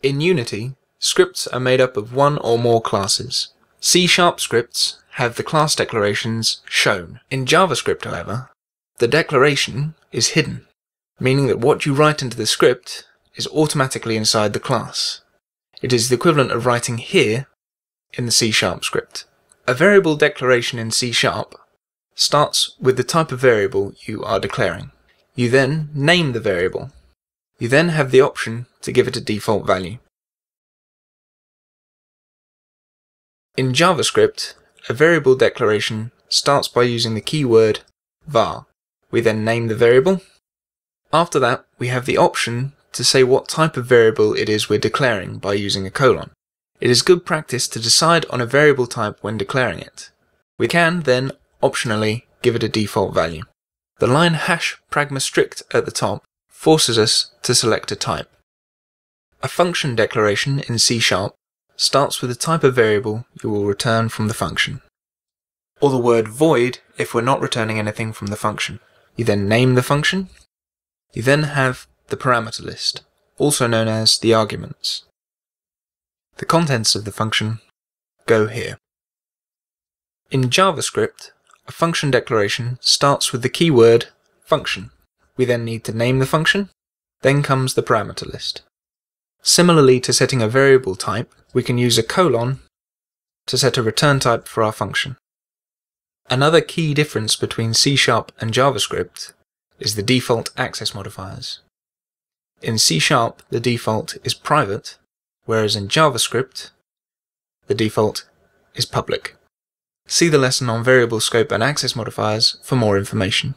In Unity, scripts are made up of one or more classes. C-sharp scripts have the class declarations shown. In JavaScript, however, the declaration is hidden, meaning that what you write into the script is automatically inside the class. It is the equivalent of writing here in the C-sharp script. A variable declaration in C-sharp starts with the type of variable you are declaring. You then name the variable, you then have the option to give it a default value. In JavaScript, a variable declaration starts by using the keyword var. We then name the variable. After that, we have the option to say what type of variable it is we're declaring by using a colon. It is good practice to decide on a variable type when declaring it. We can then, optionally, give it a default value. The line hash pragma strict at the top forces us to select a type. A function declaration in C-sharp starts with the type of variable you will return from the function, or the word void if we're not returning anything from the function. You then name the function. You then have the parameter list, also known as the arguments. The contents of the function go here. In JavaScript, a function declaration starts with the keyword function. We then need to name the function. Then comes the parameter list. Similarly to setting a variable type, we can use a colon to set a return type for our function. Another key difference between C Sharp and JavaScript is the default access modifiers. In C Sharp, the default is private, whereas in JavaScript, the default is public. See the lesson on variable scope and access modifiers for more information.